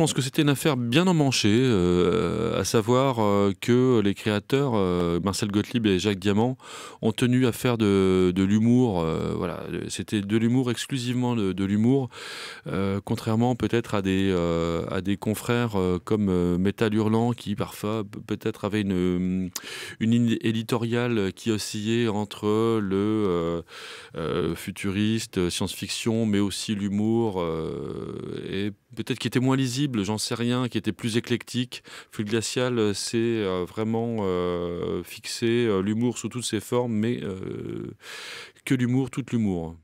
Je pense que c'était une affaire bien emmanchée, euh, à savoir euh, que les créateurs, euh, Marcel Gottlieb et Jacques Diamant, ont tenu à faire de, l'humour. voilà, c'était de l'humour exclusivement de, l'humour, contrairement peut-être à des à des confrères comme Metal Hurlant qui parfois peut-être avaient une une ligne éditoriale qui oscillait entre le futuriste, science-fiction, mais aussi l'humour peut-être qui était moins lisible, j'en sais rien, qui était plus éclectique. Fulglacial glacial, euh, c'est euh, vraiment euh, fixer l'humour sous toutes ses formes, mais que l'humour, tout l'humour.